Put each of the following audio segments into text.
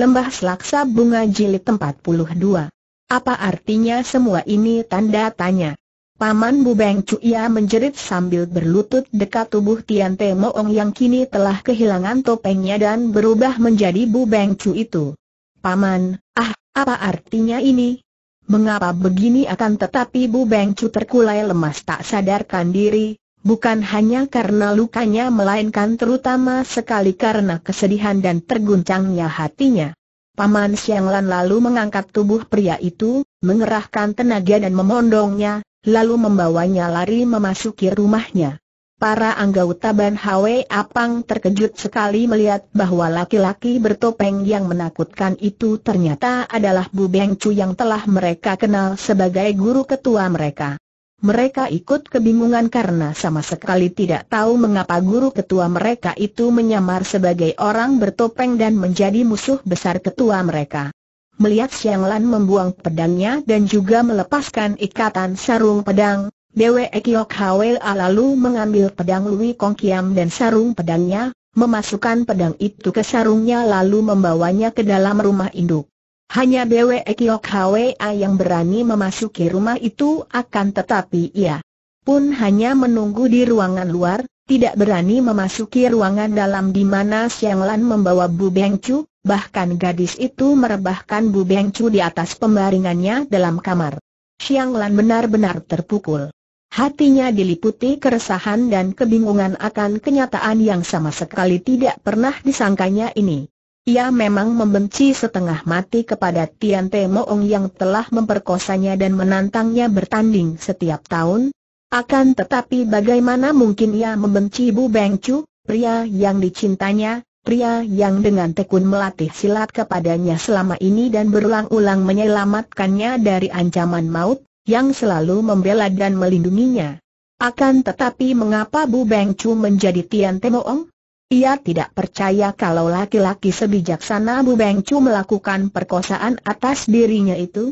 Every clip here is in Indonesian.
Lembah Selaksa Bunga Jilid 42. Apa artinya semua ini tanda tanya? Paman Bu Bubeng ia menjerit sambil berlutut dekat tubuh Tian Te Moong yang kini telah kehilangan topengnya dan berubah menjadi Bu Beng Cu itu. Paman, ah, apa artinya ini? Mengapa begini akan tetapi Bu Beng Cu terkulai lemas tak sadarkan diri, Bukan hanya karena lukanya melainkan terutama sekali karena kesedihan dan terguncangnya hatinya. Paman Xianglan lalu mengangkat tubuh pria itu, mengerahkan tenaga dan memondongnya, lalu membawanya lari memasuki rumahnya. Para anggota Ban Hwe Apang terkejut sekali melihat bahwa laki-laki bertopeng yang menakutkan itu ternyata adalah Bu Beng Chu yang telah mereka kenal sebagai guru ketua mereka. Mereka ikut kebingungan karena sama sekali tidak tahu mengapa guru ketua mereka itu menyamar sebagai orang bertopeng dan menjadi musuh besar ketua mereka. Melihat Xiang Lan membuang pedangnya dan juga melepaskan ikatan sarung pedang, Dewe Ekiok Hwel lalu mengambil pedang Lui Kong Kiam dan sarung pedangnya, memasukkan pedang itu ke sarungnya lalu membawanya ke dalam rumah induk. Hanya Bwe Kiok Hwa yang berani memasuki rumah itu akan tetapi ia pun hanya menunggu di ruangan luar, tidak berani memasuki ruangan dalam di mana Siang Lan membawa Bu Beng Chu, bahkan gadis itu merebahkan Bu Beng Chu di atas pembaringannya dalam kamar. Siang Lan benar-benar terpukul. Hatinya diliputi keresahan dan kebingungan akan kenyataan yang sama sekali tidak pernah disangkanya ini. Ia memang membenci setengah mati kepada Tian Te Moong yang telah memperkosanya dan menantangnya bertanding setiap tahun. Akan tetapi bagaimana mungkin ia membenci Bu Beng Chu, pria yang dicintanya, pria yang dengan tekun melatih silat kepadanya selama ini dan berulang-ulang menyelamatkannya dari ancaman maut, yang selalu membela dan melindunginya. Akan tetapi mengapa Bu Beng Chu menjadi Tian Te Moong? Ia tidak percaya kalau laki-laki sebijaksana Bu Bengcu melakukan perkosaan atas dirinya itu.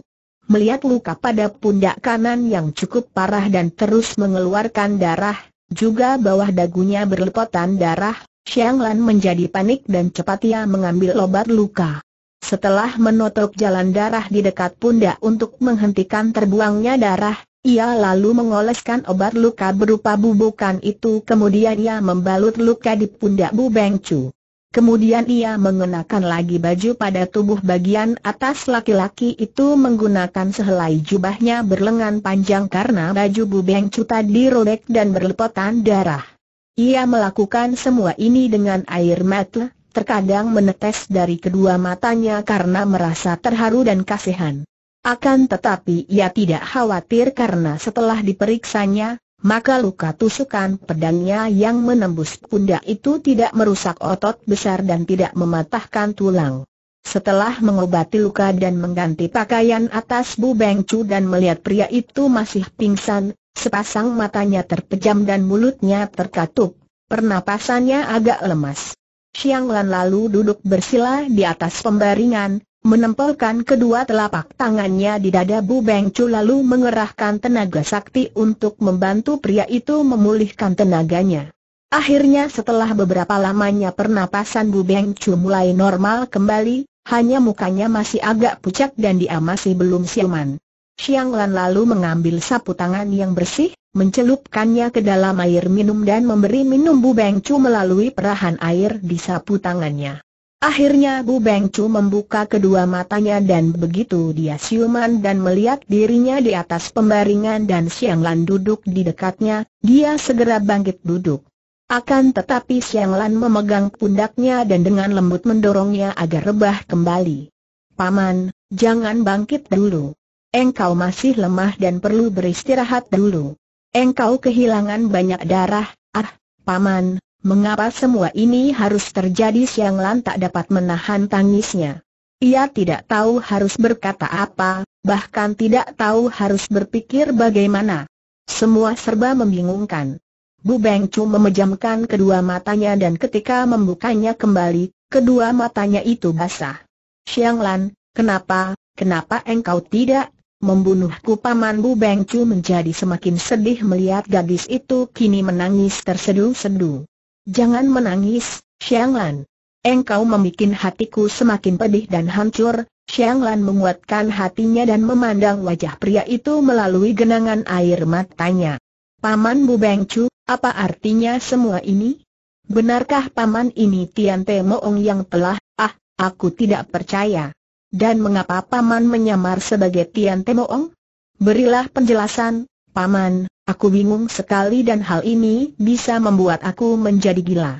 Melihat luka pada pundak kanan yang cukup parah dan terus mengeluarkan darah, juga bawah dagunya berlepotan darah, Xiang Lan menjadi panik dan cepat ia mengambil obat luka. Setelah menotok jalan darah di dekat pundak untuk menghentikan terbuangnya darah, ia lalu mengoleskan obat luka berupa bubukan itu kemudian ia membalut luka di pundak Bu Beng Kemudian ia mengenakan lagi baju pada tubuh bagian atas laki-laki itu menggunakan sehelai jubahnya berlengan panjang karena baju Bu Beng tadi robek dan berlepotan darah. Ia melakukan semua ini dengan air mata, terkadang menetes dari kedua matanya karena merasa terharu dan kasihan. Akan tetapi ia tidak khawatir karena setelah diperiksanya, maka luka tusukan pedangnya yang menembus pundak itu tidak merusak otot besar dan tidak mematahkan tulang. Setelah mengobati luka dan mengganti pakaian atas Bu Beng dan melihat pria itu masih pingsan, sepasang matanya terpejam dan mulutnya terkatup, pernapasannya agak lemas. Siang lalu duduk bersila di atas pembaringan, menempelkan kedua telapak tangannya di dada Bu Beng Chu lalu mengerahkan tenaga sakti untuk membantu pria itu memulihkan tenaganya. Akhirnya setelah beberapa lamanya pernapasan Bu Beng Chu mulai normal kembali, hanya mukanya masih agak pucat dan dia masih belum siuman. Xiang Lan lalu mengambil sapu tangan yang bersih, mencelupkannya ke dalam air minum dan memberi minum Bu Beng Chu melalui perahan air di sapu tangannya. Akhirnya Bu Bengcu membuka kedua matanya dan begitu dia siuman dan melihat dirinya di atas pembaringan dan Siang Lan duduk di dekatnya, dia segera bangkit duduk. Akan tetapi Siang Lan memegang pundaknya dan dengan lembut mendorongnya agar rebah kembali. Paman, jangan bangkit dulu. Engkau masih lemah dan perlu beristirahat dulu. Engkau kehilangan banyak darah, ah, paman, Mengapa semua ini harus terjadi Siang Lan tak dapat menahan tangisnya. Ia tidak tahu harus berkata apa, bahkan tidak tahu harus berpikir bagaimana. Semua serba membingungkan. Bu Beng Chu memejamkan kedua matanya dan ketika membukanya kembali, kedua matanya itu basah. Siang Lan, kenapa, kenapa engkau tidak membunuhku paman Bu Beng Chu menjadi semakin sedih melihat gadis itu kini menangis terseduh-seduh. Jangan menangis, Xianglan. Engkau membuat hatiku semakin pedih dan hancur, Xianglan menguatkan hatinya dan memandang wajah pria itu melalui genangan air matanya. Paman Bu Bengcu, apa artinya semua ini? Benarkah paman ini Tian Te Moong yang telah, ah, aku tidak percaya. Dan mengapa paman menyamar sebagai Tian Te Moong? Berilah penjelasan, paman, Aku bingung sekali dan hal ini bisa membuat aku menjadi gila.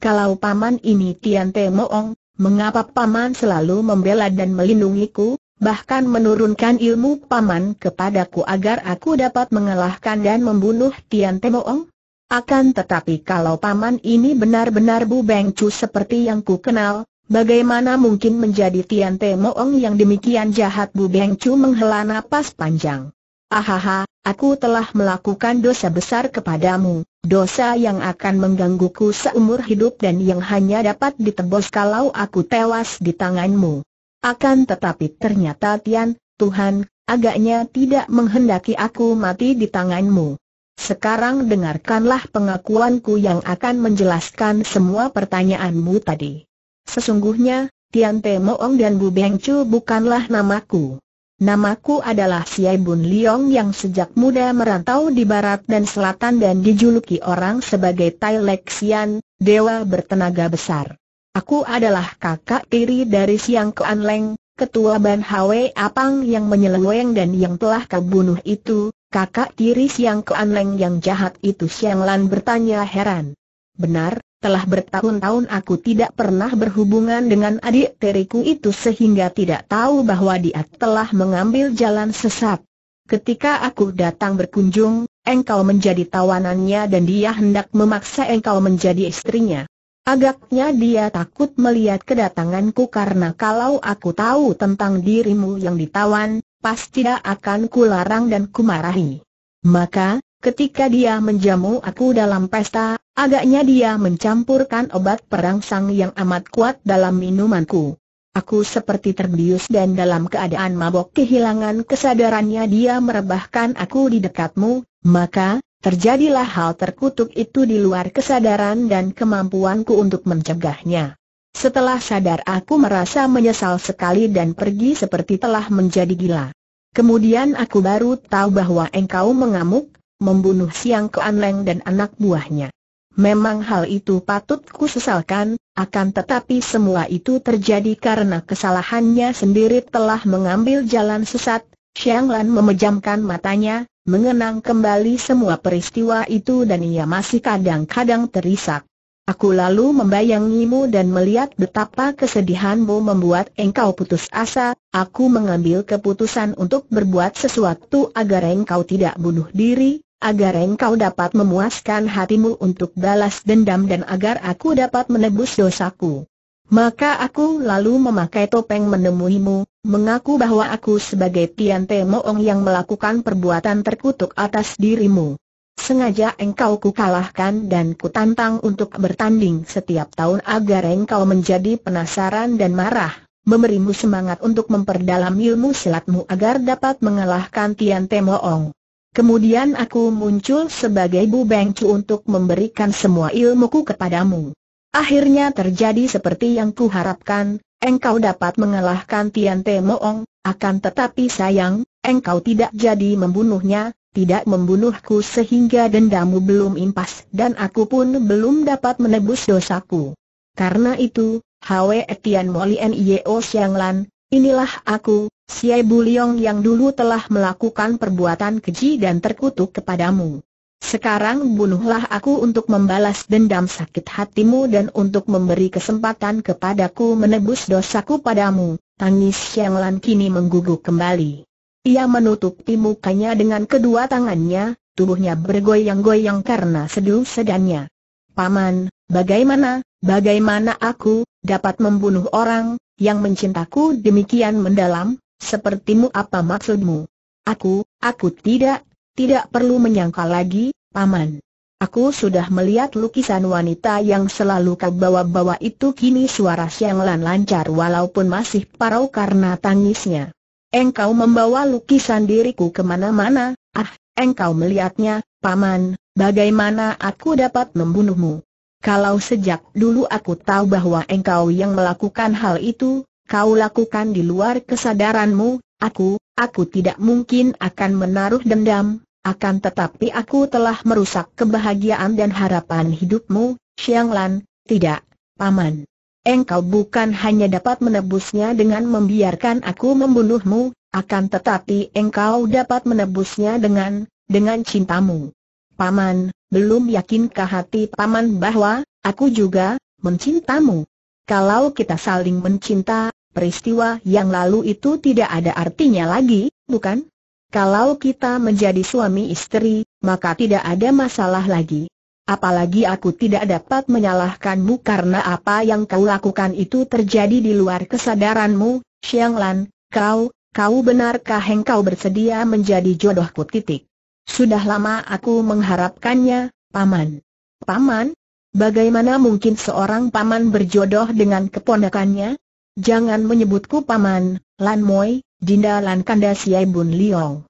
Kalau paman ini Tian Te Moong, mengapa paman selalu membela dan melindungiku, bahkan menurunkan ilmu paman kepadaku agar aku dapat mengalahkan dan membunuh Tian Te Moong? Akan tetapi kalau paman ini benar-benar Bu Beng Chu seperti yang ku kenal, bagaimana mungkin menjadi Tian Te Moong yang demikian jahat Bu Beng Chu menghela napas panjang. Ahaha, Aku telah melakukan dosa besar kepadamu, dosa yang akan menggangguku seumur hidup dan yang hanya dapat ditebus kalau aku tewas di tanganmu. Akan tetapi ternyata Tian, Tuhan, agaknya tidak menghendaki aku mati di tanganmu. Sekarang dengarkanlah pengakuanku yang akan menjelaskan semua pertanyaanmu tadi. Sesungguhnya, Tian Te Moong dan Bu Beng Chu bukanlah namaku. Namaku adalah Siai Bun Liong yang sejak muda merantau di barat dan selatan dan dijuluki orang sebagai Tai Lek Sian, dewa bertenaga besar. Aku adalah kakak tiri dari Siang Kean Leng, ketua Ban Hwe Apang yang menyeleweng dan yang telah kau bunuh itu, kakak tiri Siang Kean Leng yang jahat itu Siang Lan bertanya heran. Benar, telah bertahun-tahun aku tidak pernah berhubungan dengan adik teriku itu sehingga tidak tahu bahwa dia telah mengambil jalan sesat. Ketika aku datang berkunjung, engkau menjadi tawanannya dan dia hendak memaksa engkau menjadi istrinya. Agaknya dia takut melihat kedatanganku karena kalau aku tahu tentang dirimu yang ditawan, pasti tidak akan kularang dan kumarahi. Maka, ketika dia menjamu aku dalam pesta, Agaknya dia mencampurkan obat perangsang yang amat kuat dalam minumanku. Aku seperti terbius dan dalam keadaan mabok kehilangan kesadarannya dia merebahkan aku di dekatmu, maka, terjadilah hal terkutuk itu di luar kesadaran dan kemampuanku untuk mencegahnya. Setelah sadar aku merasa menyesal sekali dan pergi seperti telah menjadi gila. Kemudian aku baru tahu bahwa engkau mengamuk, membunuh Siang Keanleng dan anak buahnya. Memang hal itu patut ku sesalkan, akan tetapi semua itu terjadi karena kesalahannya sendiri telah mengambil jalan sesat. Xiang Lan memejamkan matanya, mengenang kembali semua peristiwa itu dan ia masih kadang-kadang terisak. Aku lalu membayangimu dan melihat betapa kesedihanmu membuat engkau putus asa, aku mengambil keputusan untuk berbuat sesuatu agar engkau tidak bunuh diri, agar engkau dapat memuaskan hatimu untuk balas dendam dan agar aku dapat menebus dosaku. Maka aku lalu memakai topeng menemuimu, mengaku bahwa aku sebagai Tian Te Moong yang melakukan perbuatan terkutuk atas dirimu. Sengaja engkau kukalahkan dan kutantang untuk bertanding setiap tahun agar engkau menjadi penasaran dan marah, memberimu semangat untuk memperdalam ilmu silatmu agar dapat mengalahkan Tian Te Moong. Kemudian aku muncul sebagai Bu Bengcu untuk memberikan semua ilmuku kepadamu. Akhirnya terjadi seperti yang kuharapkan, engkau dapat mengalahkan Tian Te Moong, akan tetapi sayang, engkau tidak jadi membunuhnya, tidak membunuhku sehingga dendamu belum impas dan aku pun belum dapat menebus dosaku. Karena itu, Hwe Tian Mo Molien Yeo Siang Lan, inilah aku, Xie Buliong yang dulu telah melakukan perbuatan keji dan terkutuk kepadamu. Sekarang bunuhlah aku untuk membalas dendam sakit hatimu dan untuk memberi kesempatan kepadaku menebus dosaku padamu. Tangis Xiang Lan kini mengguguk kembali. Ia menutupi mukanya dengan kedua tangannya, tubuhnya bergoyang-goyang karena seduh sedannya. Paman, bagaimana, bagaimana aku dapat membunuh orang yang mencintaku demikian mendalam? Sepertimu apa maksudmu? Aku, aku tidak, tidak perlu menyangka lagi, Paman. Aku sudah melihat lukisan wanita yang selalu kau bawa-bawa itu kini suara siang lan lancar walaupun masih parau karena tangisnya. Engkau membawa lukisan diriku kemana-mana, ah, engkau melihatnya, Paman, bagaimana aku dapat membunuhmu? Kalau sejak dulu aku tahu bahwa engkau yang melakukan hal itu, kau lakukan di luar kesadaranmu, aku, aku tidak mungkin akan menaruh dendam, akan tetapi aku telah merusak kebahagiaan dan harapan hidupmu, Xiang Lan, tidak, Paman. Engkau bukan hanya dapat menebusnya dengan membiarkan aku membunuhmu, akan tetapi engkau dapat menebusnya dengan, dengan cintamu. Paman, belum yakinkah hati Paman bahwa, aku juga, mencintamu? Kalau kita saling mencinta, peristiwa yang lalu itu tidak ada artinya lagi, bukan? Kalau kita menjadi suami istri, maka tidak ada masalah lagi. Apalagi aku tidak dapat menyalahkanmu karena apa yang kau lakukan itu terjadi di luar kesadaranmu, Xiang Lan, kau, kau benarkah engkau bersedia menjadi jodohku titik? Sudah lama aku mengharapkannya, Paman. Paman, Bagaimana mungkin seorang paman berjodoh dengan keponakannya? Jangan menyebutku paman, Lan Moi, Dinda Lan Kanda Siai Bun Liong.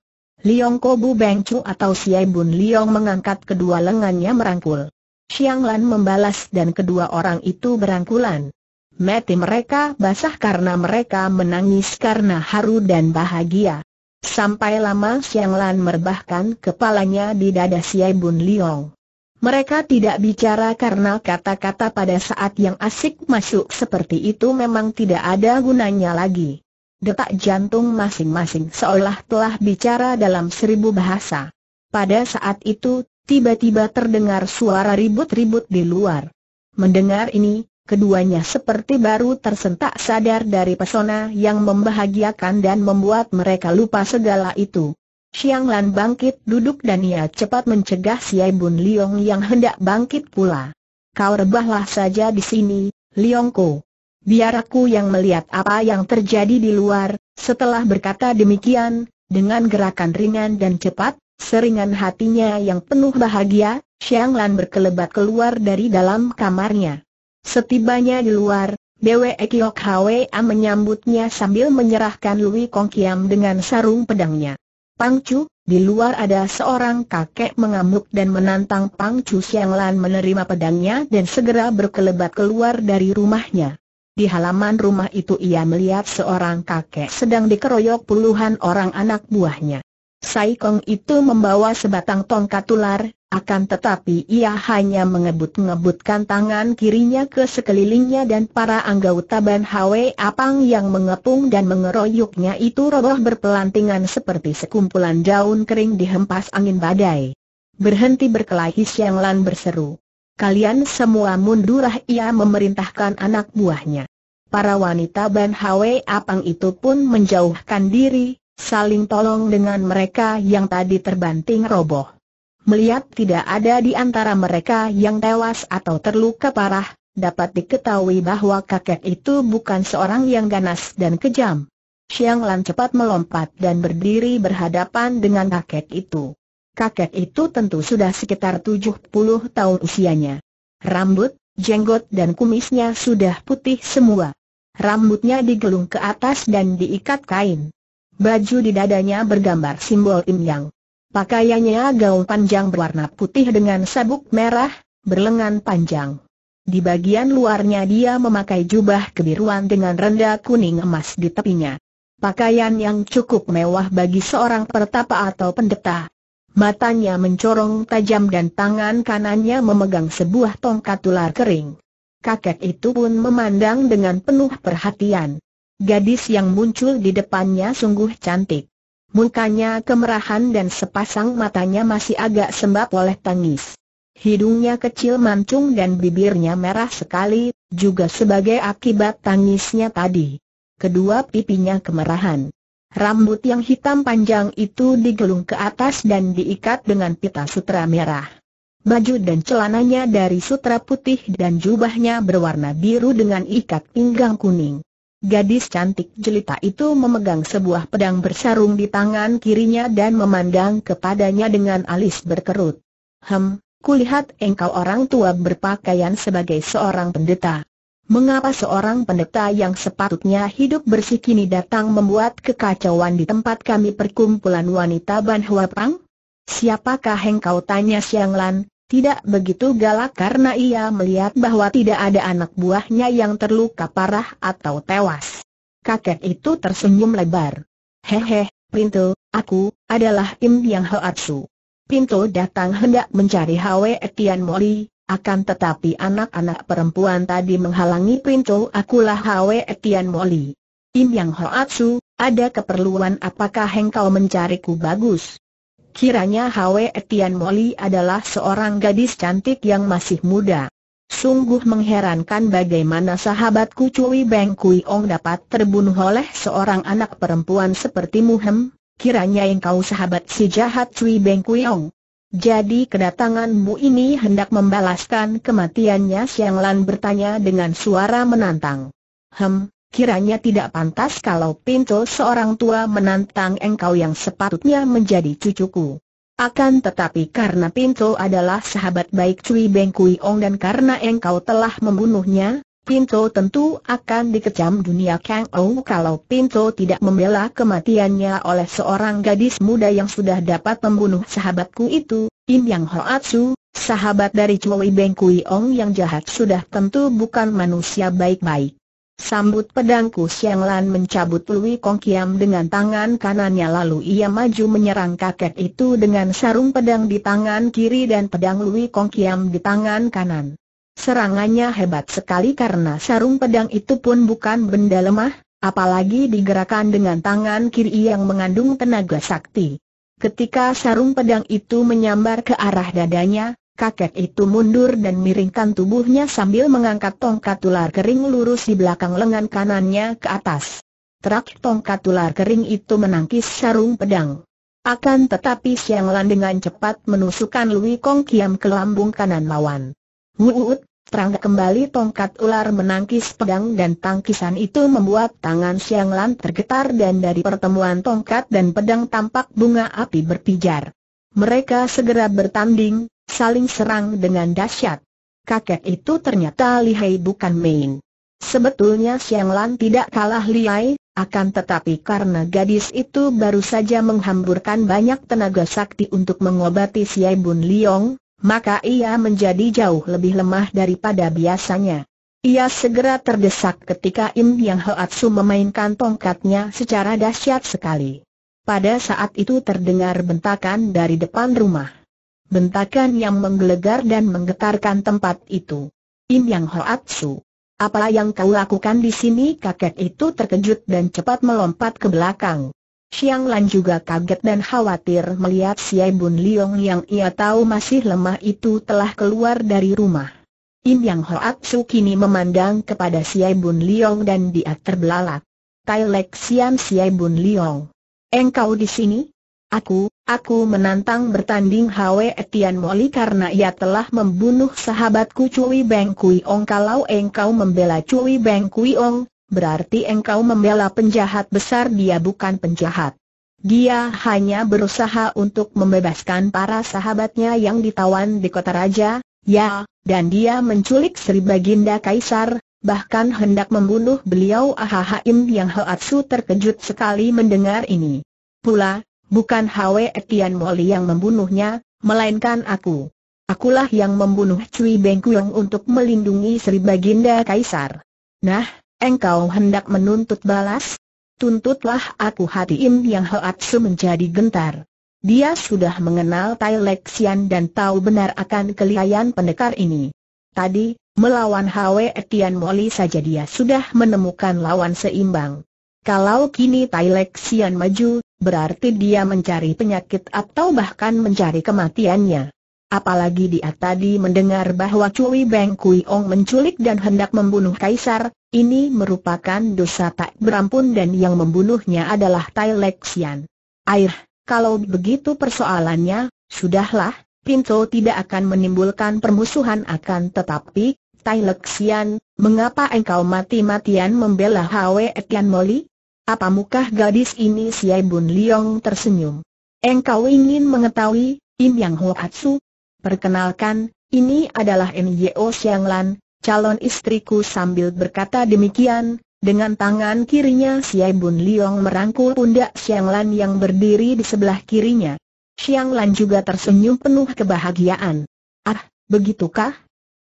Liong Kobu Beng Chu atau Siai Bun Liong mengangkat kedua lengannya merangkul. Siang Lan membalas dan kedua orang itu berangkulan. Mati mereka basah karena mereka menangis karena haru dan bahagia. Sampai lama Siang Lan merbahkan kepalanya di dada Siai Bun Liong. Mereka tidak bicara karena kata-kata pada saat yang asik masuk seperti itu memang tidak ada gunanya lagi. Detak jantung masing-masing seolah telah bicara dalam seribu bahasa. Pada saat itu, tiba-tiba terdengar suara ribut-ribut di luar. Mendengar ini, keduanya seperti baru tersentak sadar dari pesona yang membahagiakan dan membuat mereka lupa segala itu. Xiang Lan bangkit duduk dan ia cepat mencegah Siai Bun Liong yang hendak bangkit pula. Kau rebahlah saja di sini, Liyongku. Biar aku yang melihat apa yang terjadi di luar, setelah berkata demikian, dengan gerakan ringan dan cepat, seringan hatinya yang penuh bahagia, Xiang Lan berkelebat keluar dari dalam kamarnya. Setibanya di luar, Dewe Kiok Hwa menyambutnya sambil menyerahkan Lui Kong Kiam dengan sarung pedangnya. Pangcu, di luar ada seorang kakek mengamuk dan menantang Pangcu Xianglan menerima pedangnya dan segera berkelebat keluar dari rumahnya. Di halaman rumah itu ia melihat seorang kakek sedang dikeroyok puluhan orang anak buahnya. Saikong itu membawa sebatang tongkat ular, akan tetapi ia hanya mengebut-ngebutkan tangan kirinya ke sekelilingnya dan para anggota Ban Hwe Apang yang mengepung dan mengeroyoknya itu roboh berpelantingan seperti sekumpulan daun kering dihempas angin badai. Berhenti berkelahi Siang Lan berseru. Kalian semua mundurlah ia memerintahkan anak buahnya. Para wanita Ban Hwe Apang itu pun menjauhkan diri, saling tolong dengan mereka yang tadi terbanting roboh. Melihat tidak ada di antara mereka yang tewas atau terluka parah, dapat diketahui bahwa kakek itu bukan seorang yang ganas dan kejam. Xiang Lan cepat melompat dan berdiri berhadapan dengan kakek itu. Kakek itu tentu sudah sekitar 70 tahun usianya. Rambut, jenggot dan kumisnya sudah putih semua. Rambutnya digelung ke atas dan diikat kain. Baju di dadanya bergambar simbol Im Yang. Pakaiannya gaun panjang berwarna putih dengan sabuk merah, berlengan panjang. Di bagian luarnya dia memakai jubah kebiruan dengan renda kuning emas di tepinya. Pakaian yang cukup mewah bagi seorang pertapa atau pendeta. Matanya mencorong tajam dan tangan kanannya memegang sebuah tongkat ular kering. Kakek itu pun memandang dengan penuh perhatian. Gadis yang muncul di depannya sungguh cantik. Mukanya kemerahan dan sepasang matanya masih agak sembab oleh tangis. Hidungnya kecil mancung dan bibirnya merah sekali, juga sebagai akibat tangisnya tadi. Kedua pipinya kemerahan. Rambut yang hitam panjang itu digelung ke atas dan diikat dengan pita sutra merah. Baju dan celananya dari sutra putih dan jubahnya berwarna biru dengan ikat pinggang kuning. Gadis cantik jelita itu memegang sebuah pedang bersarung di tangan kirinya dan memandang kepadanya dengan alis berkerut. Hem, kulihat engkau orang tua berpakaian sebagai seorang pendeta. Mengapa seorang pendeta yang sepatutnya hidup bersih kini datang membuat kekacauan di tempat kami perkumpulan wanita Ban Hua Pang? Siapakah engkau tanya Siang Lan, tidak begitu galak karena ia melihat bahwa tidak ada anak buahnya yang terluka parah atau tewas. Kakek itu tersenyum lebar. Hehe, Pinto, aku adalah Im Yang Hoatsu. Pinto datang hendak mencari Hwe Etian Moli, akan tetapi anak-anak perempuan tadi menghalangi Pinto akulah Hwe Etian Moli. Im Yang Hoatsu, ada keperluan apakah engkau mencariku bagus? kiranya Hwe Etian Moli adalah seorang gadis cantik yang masih muda. Sungguh mengherankan bagaimana sahabatku Cui Beng Kui Ong dapat terbunuh oleh seorang anak perempuan seperti Muhem, kiranya engkau sahabat si jahat Cui Beng Kui Ong. Jadi kedatanganmu ini hendak membalaskan kematiannya Siang Lan bertanya dengan suara menantang. Hem, kiranya tidak pantas kalau Pinto seorang tua menantang engkau yang sepatutnya menjadi cucuku. Akan tetapi karena Pinto adalah sahabat baik Cui Beng Kui Ong dan karena engkau telah membunuhnya, Pinto tentu akan dikecam dunia Kang Ou kalau Pinto tidak membela kematiannya oleh seorang gadis muda yang sudah dapat membunuh sahabatku itu, Im Yang Hoatsu, sahabat dari Cui Beng Kui Ong yang jahat sudah tentu bukan manusia baik-baik. Sambut pedangku Siang Lan mencabut Lui Kong Kiam dengan tangan kanannya lalu ia maju menyerang kakek itu dengan sarung pedang di tangan kiri dan pedang Lui Kong Kiam di tangan kanan. Serangannya hebat sekali karena sarung pedang itu pun bukan benda lemah, apalagi digerakkan dengan tangan kiri yang mengandung tenaga sakti. Ketika sarung pedang itu menyambar ke arah dadanya, Kakek itu mundur dan miringkan tubuhnya sambil mengangkat tongkat ular kering lurus di belakang lengan kanannya ke atas. Terak tongkat ular kering itu menangkis sarung pedang. Akan tetapi Siang Lan dengan cepat menusukkan Lui Kong Kiam ke lambung kanan lawan. Wuut, terang kembali tongkat ular menangkis pedang dan tangkisan itu membuat tangan Siang Lan tergetar dan dari pertemuan tongkat dan pedang tampak bunga api berpijar. Mereka segera bertanding, saling serang dengan dahsyat. Kakek itu ternyata lihai bukan main. Sebetulnya Siang Lan tidak kalah lihai, akan tetapi karena gadis itu baru saja menghamburkan banyak tenaga sakti untuk mengobati Siai Bun Liong, maka ia menjadi jauh lebih lemah daripada biasanya. Ia segera terdesak ketika Im Yang Hoatsu memainkan tongkatnya secara dahsyat sekali. Pada saat itu terdengar bentakan dari depan rumah bentakan yang menggelegar dan menggetarkan tempat itu. Im Yang Hoatsu. Apa yang kau lakukan di sini? Kakek itu terkejut dan cepat melompat ke belakang. Xiang Lan juga kaget dan khawatir melihat si Bun Liong yang ia tahu masih lemah itu telah keluar dari rumah. Im Yang Hoatsu kini memandang kepada si Bun Liong dan dia terbelalak. Tai Lek Sian Siai Bun Liong. Engkau di sini? Aku, aku menantang bertanding Hwe Etian Moli karena ia telah membunuh sahabatku Cui Beng Kui Ong. Kalau engkau membela Cui Beng Kui Ong, berarti engkau membela penjahat besar dia bukan penjahat. Dia hanya berusaha untuk membebaskan para sahabatnya yang ditawan di kota raja, ya, dan dia menculik Sri Baginda Kaisar, bahkan hendak membunuh beliau Ahahaim yang Hoatsu terkejut sekali mendengar ini. Pula, bukan Hwe Etian Moli yang membunuhnya, melainkan aku. Akulah yang membunuh Cui Beng Kuyong untuk melindungi Sri Baginda Kaisar. Nah, engkau hendak menuntut balas? Tuntutlah aku hati Im yang Hoatsu menjadi gentar. Dia sudah mengenal Tai Lexian dan tahu benar akan kelihayan pendekar ini. Tadi, melawan Hwe Etian Moli saja dia sudah menemukan lawan seimbang. Kalau kini Tai Lek Sian maju, berarti dia mencari penyakit atau bahkan mencari kematiannya. Apalagi dia tadi mendengar bahwa Cui Beng Kui Ong menculik dan hendak membunuh Kaisar, ini merupakan dosa tak berampun dan yang membunuhnya adalah Tai Lek Sian. Air, kalau begitu persoalannya, sudahlah, Pinto tidak akan menimbulkan permusuhan akan tetapi, Tai Lek Sian, mengapa engkau mati-matian membela Hwe Etian Moli? Apa mukah gadis ini si Bun Liong tersenyum? Engkau ingin mengetahui, Im Yang Perkenalkan, ini adalah Im Yeo Siang Lan, calon istriku sambil berkata demikian, dengan tangan kirinya si Bun Liong merangkul pundak Siang Lan yang berdiri di sebelah kirinya. Siang Lan juga tersenyum penuh kebahagiaan. Ah, begitukah?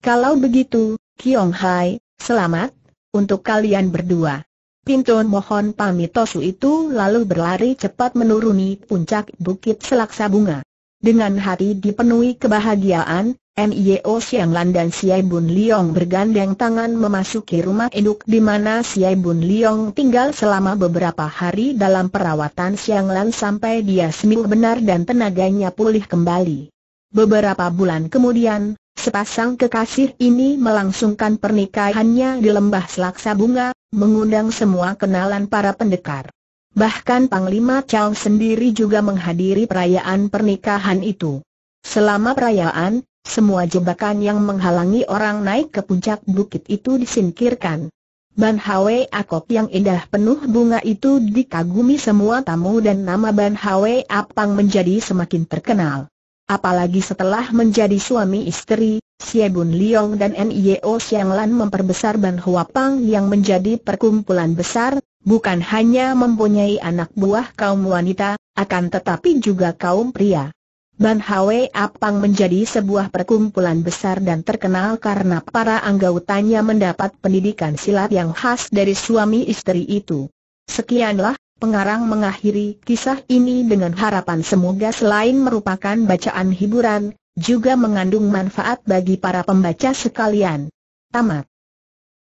Kalau begitu, Kiong Hai, selamat, untuk kalian berdua. Pinton Mohon pamit Tosu itu lalu berlari cepat menuruni puncak bukit selaksa bunga. Dengan hati dipenuhi kebahagiaan, Mio Siang Lan dan Siai Bun Liong bergandeng tangan memasuki rumah induk di mana Siai Bun Liong tinggal selama beberapa hari dalam perawatan Siang Lan sampai dia sembuh benar dan tenaganya pulih kembali. Beberapa bulan kemudian, sepasang kekasih ini melangsungkan pernikahannya di lembah selaksa bunga, mengundang semua kenalan para pendekar. Bahkan Panglima Chow sendiri juga menghadiri perayaan pernikahan itu. Selama perayaan, semua jebakan yang menghalangi orang naik ke puncak bukit itu disingkirkan. Ban Hwe Akop yang indah penuh bunga itu dikagumi semua tamu dan nama Ban Hwe Apang menjadi semakin terkenal. Apalagi setelah menjadi suami istri, Xie Bun Leong dan Nio Xiang Lan memperbesar Ban Huapang yang menjadi perkumpulan besar, bukan hanya mempunyai anak buah kaum wanita, akan tetapi juga kaum pria. Ban Hwe Apang menjadi sebuah perkumpulan besar dan terkenal karena para anggotanya mendapat pendidikan silat yang khas dari suami istri itu. Sekianlah, pengarang mengakhiri kisah ini dengan harapan semoga selain merupakan bacaan hiburan, juga mengandung manfaat bagi para pembaca sekalian. Tamat.